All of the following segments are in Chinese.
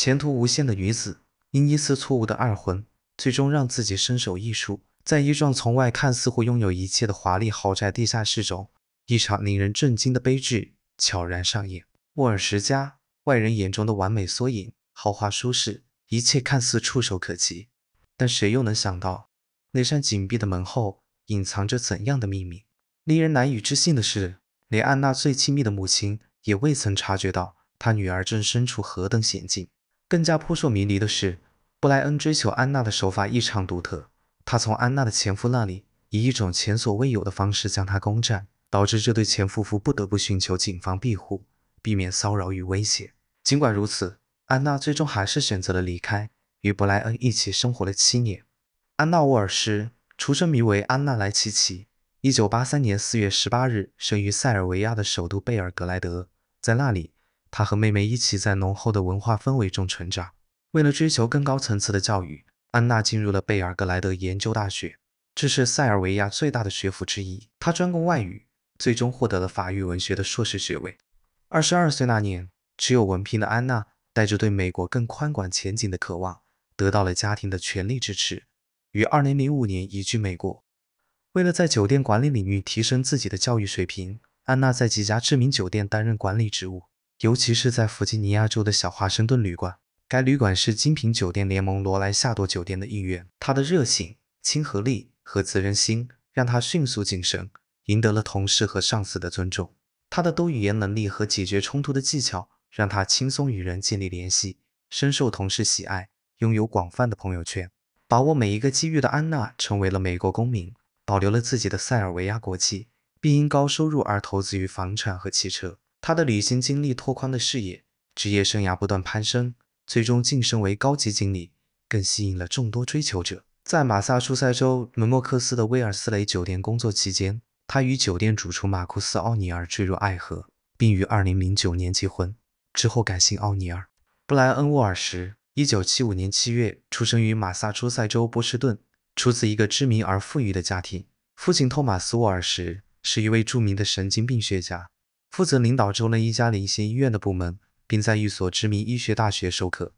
前途无限的女子，因一次错误的二婚，最终让自己身首异处。在一幢从外看似乎拥有一切的华丽豪宅地下室中，一场令人震惊的悲剧悄然上演。莫尔什家，外人眼中的完美缩影，豪华舒适，一切看似触手可及，但谁又能想到，那扇紧闭的门后隐藏着怎样的秘密？令人难以置信的是，连安娜最亲密的母亲也未曾察觉到，她女儿正身处何等险境。更加扑朔迷离的是，布莱恩追求安娜的手法异常独特。他从安娜的前夫那里，以一种前所未有的方式将她攻占，导致这对前夫妇不得不寻求警方庇护，避免骚扰与威胁。尽管如此，安娜最终还是选择了离开，与布莱恩一起生活了七年。安娜·沃尔什出生名为安娜莱奇奇，一九八三年四月十八日生于塞尔维亚的首都贝尔格莱德，在那里。他和妹妹一起在浓厚的文化氛围中成长。为了追求更高层次的教育，安娜进入了贝尔格莱德研究大学，这是塞尔维亚最大的学府之一。她专攻外语，最终获得了法语文学的硕士学位。二十二岁那年，只有文凭的安娜带着对美国更宽广前景的渴望，得到了家庭的全力支持，于二零零五年移居美国。为了在酒店管理领域提升自己的教育水平，安娜在几家知名酒店担任管理职务。尤其是在弗吉尼亚州的小华盛顿旅馆，该旅馆是精品酒店联盟罗莱夏朵酒店的一员。他的热情、亲和力和责任心让他迅速晋升，赢得了同事和上司的尊重。他的多语言能力和解决冲突的技巧让他轻松与人建立联系，深受同事喜爱，拥有广泛的朋友圈。把握每一个机遇的安娜成为了美国公民，保留了自己的塞尔维亚国籍，并因高收入而投资于房产和汽车。他的旅行经历拓宽了视野，职业生涯不断攀升，最终晋升为高级经理，更吸引了众多追求者。在马萨诸塞州门莫克斯的威尔斯雷酒店工作期间，他与酒店主厨马库斯奥尼尔坠入爱河，并于二零零九年结婚，之后改姓奥尼尔。布莱恩沃尔什，一九七五年七月出生于马萨诸塞州波士顿，出自一个知名而富裕的家庭，父亲托马斯沃尔什是一位著名的神经病学家。负责领导州内一家领先医院的部门，并在一所知名医学大学授课。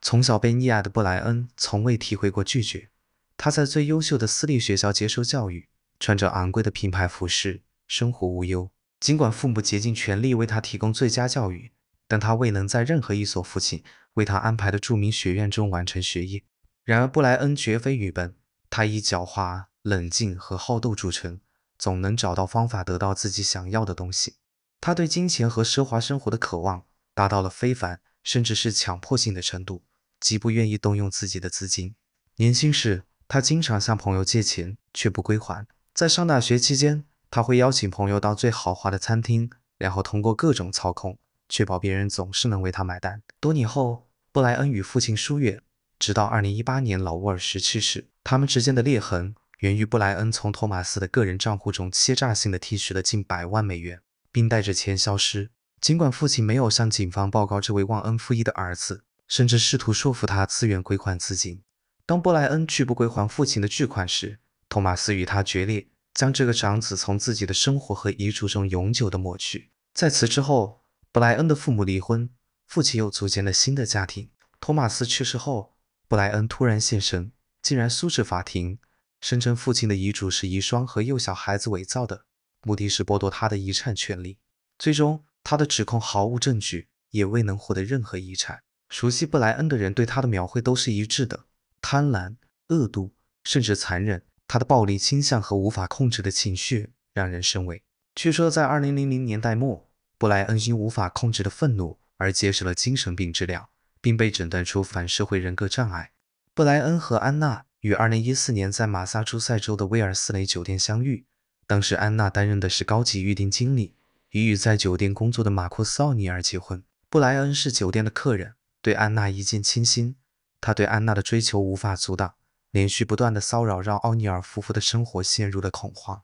从小被溺爱的布莱恩从未体会过拒绝。他在最优秀的私立学校接受教育，穿着昂贵的品牌服饰，生活无忧。尽管父母竭尽全力为他提供最佳教育，但他未能在任何一所父亲为他安排的著名学院中完成学业。然而，布莱恩绝非愚笨，他以狡猾、冷静和好斗著称，总能找到方法得到自己想要的东西。他对金钱和奢华生活的渴望达到了非凡，甚至是强迫性的程度，极不愿意动用自己的资金。年轻时，他经常向朋友借钱却不归还。在上大学期间，他会邀请朋友到最豪华的餐厅，然后通过各种操控，确保别人总是能为他买单。多年后，布莱恩与父亲疏远，直到二零一八年老沃尔什去世，他们之间的裂痕源于布莱恩从托马斯的个人账户中欺诈性的提取了近百万美元。并带着钱消失。尽管父亲没有向警方报告这位忘恩负义的儿子，甚至试图说服他自愿归还资金。当布莱恩拒不归还父亲的巨款时，托马斯与他决裂，将这个长子从自己的生活和遗嘱中永久的抹去。在此之后，布莱恩的父母离婚，父亲又组建了新的家庭。托马斯去世后，布莱恩突然现身，竟然诉至法庭，声称父亲的遗嘱是遗孀和幼小孩子伪造的。目的是剥夺他的遗产权利，最终他的指控毫无证据，也未能获得任何遗产。熟悉布莱恩的人对他的描绘都是一致的：贪婪、恶毒，甚至残忍。他的暴力倾向和无法控制的情绪让人生畏。据说在二零零零年代末，布莱恩因无法控制的愤怒而接受了精神病治疗，并被诊断出反社会人格障碍。布莱恩和安娜于二零一四年在马萨诸塞州的威尔斯雷酒店相遇。当时安娜担任的是高级预订经理，已与在酒店工作的马库斯奥尼尔结婚。布莱恩是酒店的客人，对安娜一见倾心，他对安娜的追求无法阻挡，连续不断的骚扰让奥尼尔夫妇的生活陷入了恐慌。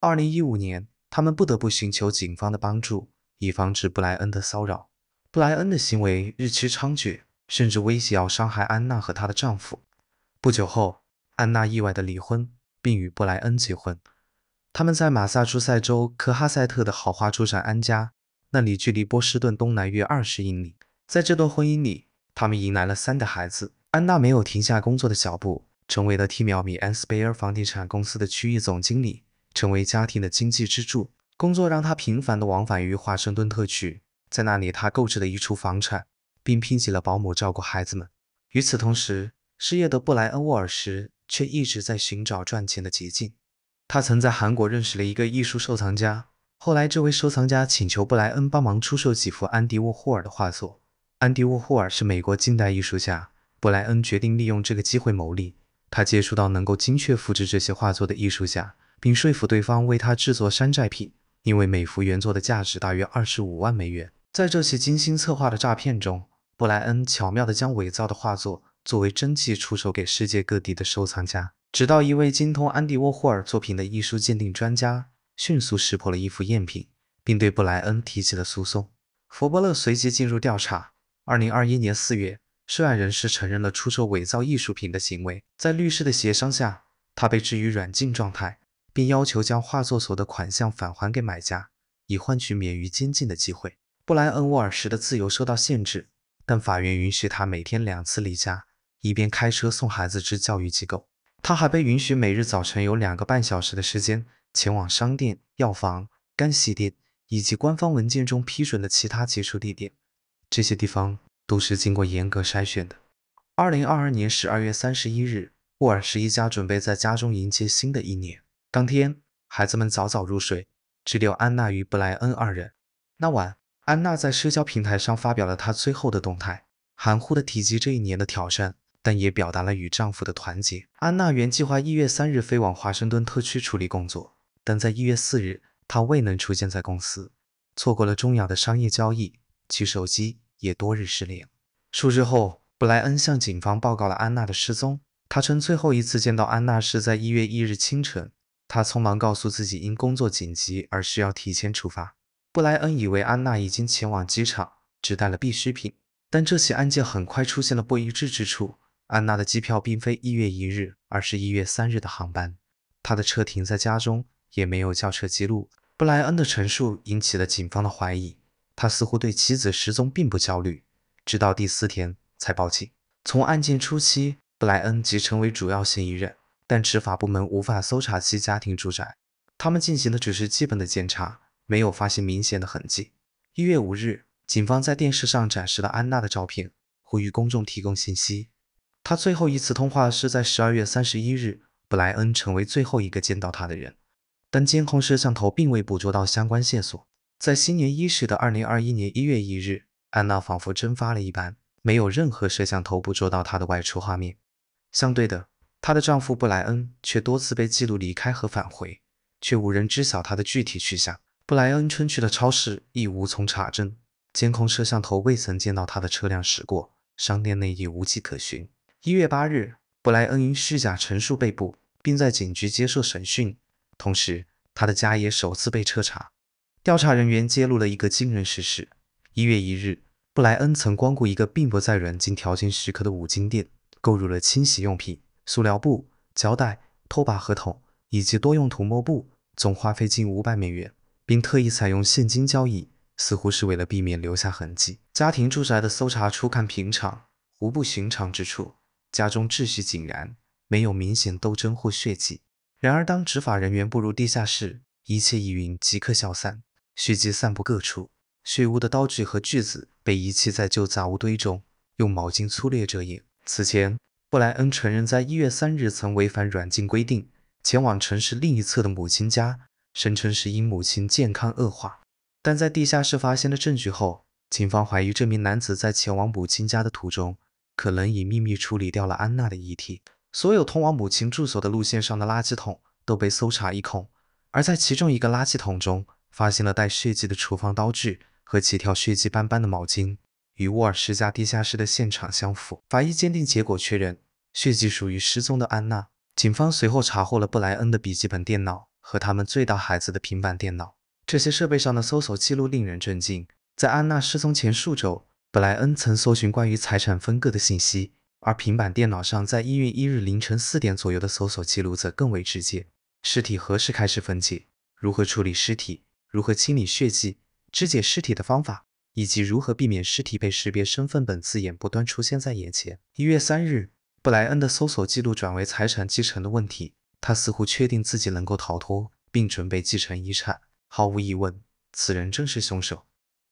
二零一五年，他们不得不寻求警方的帮助，以防止布莱恩的骚扰。布莱恩的行为日趋猖獗，甚至威胁要伤害安娜和她的丈夫。不久后，安娜意外的离婚，并与布莱恩结婚。他们在马萨诸塞州科哈塞特的豪华住宅安家，那里距离波士顿东南约二十英里。在这段婚姻里，他们迎来了三个孩子。安娜没有停下工作的脚步，成为了 T M 米 M s 贝 e r 房地产公司的区域总经理，成为家庭的经济支柱。工作让她频繁的往返于华盛顿特区，在那里她购置了一处房产，并聘请了保姆照顾孩子们。与此同时，失业的布莱恩沃尔什却一直在寻找赚钱的捷径。他曾在韩国认识了一个艺术收藏家，后来这位收藏家请求布莱恩帮忙出售几幅安迪沃霍尔的画作。安迪沃霍尔是美国近代艺术家，布莱恩决定利用这个机会牟利。他接触到能够精确复制这些画作的艺术家，并说服对方为他制作山寨品，因为每幅原作的价值大约二十五万美元。在这些精心策划的诈骗中，布莱恩巧妙地将伪造的画作作为真迹出售给世界各地的收藏家。直到一位精通安迪沃霍尔作品的艺术鉴定专家迅速识破了一幅赝品，并对布莱恩提起了诉讼，佛伯勒随即进入调查。二零二一年四月，涉案人士承认了出售伪造艺术品的行为，在律师的协商下，他被置于软禁状态，并要求将画作所的款项返还给买家，以换取免于监禁的机会。布莱恩沃尔什的自由受到限制，但法院允许他每天两次离家，一边开车送孩子至教育机构。他还被允许每日早晨有两个半小时的时间前往商店、药房、干洗店以及官方文件中批准的其他接触地点。这些地方都是经过严格筛选的。二零二二年十二月三十一日，沃尔十一家准备在家中迎接新的一年。当天，孩子们早早入睡，只留安娜与布莱恩二人。那晚，安娜在社交平台上发表了她最后的动态，含糊地提及这一年的挑战。但也表达了与丈夫的团结。安娜原计划一月三日飞往华盛顿特区处理工作，但在一月四日，她未能出现在公司，错过了重要的商业交易，其手机也多日失联。数日后，布莱恩向警方报告了安娜的失踪。他称最后一次见到安娜是在一月一日清晨，他匆忙告诉自己因工作紧急而需要提前出发。布莱恩以为安娜已经前往机场，只带了必需品，但这起案件很快出现了不一致之处。安娜的机票并非一月一日，而是一月三日的航班。她的车停在家中，也没有叫车记录。布莱恩的陈述引起了警方的怀疑，他似乎对妻子失踪并不焦虑，直到第四天才报警。从案件初期，布莱恩即成为主要嫌疑人，但执法部门无法搜查其家庭住宅，他们进行的只是基本的检查，没有发现明显的痕迹。一月五日，警方在电视上展示了安娜的照片，呼吁公众提供信息。他最后一次通话是在十二月三十一日，布莱恩成为最后一个见到他的人，但监控摄像头并未捕捉到相关线索。在新年伊始的二零二一年一月一日，安娜仿佛蒸发了一般，没有任何摄像头捕捉到她的外出画面。相对的，她的丈夫布莱恩却多次被记录离开和返回，却无人知晓他的具体去向。布莱恩春去的超市亦无从查证，监控摄像头未曾见到他的车辆驶过，商店内亦无迹可寻。一月八日，布莱恩因虚假陈述被捕，并在警局接受审讯。同时，他的家也首次被彻查。调查人员揭露了一个惊人事实：一月一日，布莱恩曾光顾一个并不在软禁条件许可的五金店，购入了清洗用品、塑料布、胶带、拖把合同以及多用途抹布，总花费近五百美元，并特意采用现金交易，似乎是为了避免留下痕迹。家庭住宅的搜查初看平常，无不寻常之处。家中秩序井然，没有明显斗争或血迹。然而，当执法人员步入地下室，一切疑云即刻消散，血迹散布各处，血污的刀具和锯子被遗弃在旧杂物堆中，用毛巾粗略遮掩。此前，布莱恩承认在一月三日曾违反软禁规定，前往城市另一侧的母亲家，声称是因母亲健康恶化。但在地下室发现了证据后，警方怀疑这名男子在前往母亲家的途中。可能已秘密处理掉了安娜的遗体。所有通往母亲住所的路线上的垃圾桶都被搜查一空，而在其中一个垃圾桶中发现了带血迹的厨房刀具和几条血迹斑斑的毛巾，与沃尔什家地下室的现场相符。法医鉴定结果确认，血迹属于失踪的安娜。警方随后查获了布莱恩的笔记本电脑和他们最大孩子的平板电脑，这些设备上的搜索记录令人震惊，在安娜失踪前数周。布莱恩曾搜寻关于财产分割的信息，而平板电脑上在一月一日凌晨四点左右的搜索记录则更为直接。尸体何时开始分解？如何处理尸体？如何清理血迹？肢解尸体的方法，以及如何避免尸体被识别身份，本字眼不断出现在眼前。一月三日，布莱恩的搜索记录转为财产继承的问题，他似乎确定自己能够逃脱，并准备继承遗产。毫无疑问，此人正是凶手。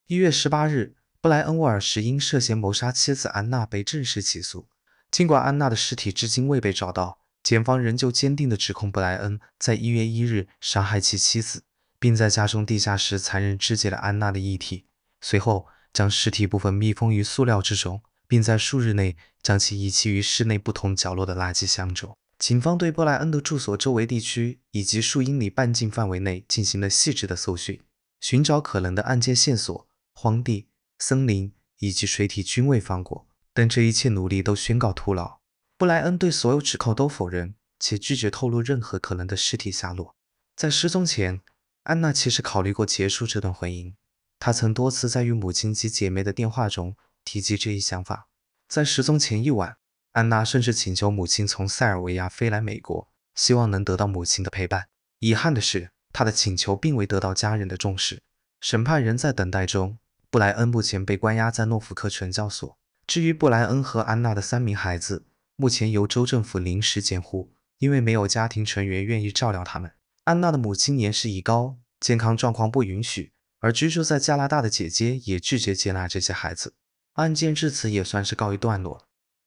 一月十八日。布莱恩沃尔什因涉嫌谋杀妻子安娜被正式起诉。尽管安娜的尸体至今未被找到，检方仍旧坚定地指控布莱恩在一月一日杀害其妻子，并在家中地下室残忍肢解了安娜的遗体，随后将尸体部分密封于塑料之中，并在数日内将其遗弃于室内不同角落的垃圾箱中。警方对布莱恩的住所周围地区以及数英里半径范围内进行了细致的搜寻，寻找可能的案件线索、荒地。森林以及水体均未放过，但这一切努力都宣告徒劳。布莱恩对所有指控都否认，且拒绝透露任何可能的尸体下落。在失踪前，安娜其实考虑过结束这段婚姻，她曾多次在与母亲及姐妹的电话中提及这一想法。在失踪前一晚，安娜甚至请求母亲从塞尔维亚飞来美国，希望能得到母亲的陪伴。遗憾的是，她的请求并未得到家人的重视。审判仍在等待中。布莱恩目前被关押在诺福克传教所。至于布莱恩和安娜的三名孩子，目前由州政府临时监护，因为没有家庭成员愿意照料他们。安娜的母亲年事已高，健康状况不允许，而居住在加拿大的姐姐也拒绝接纳这些孩子。案件至此也算是告一段落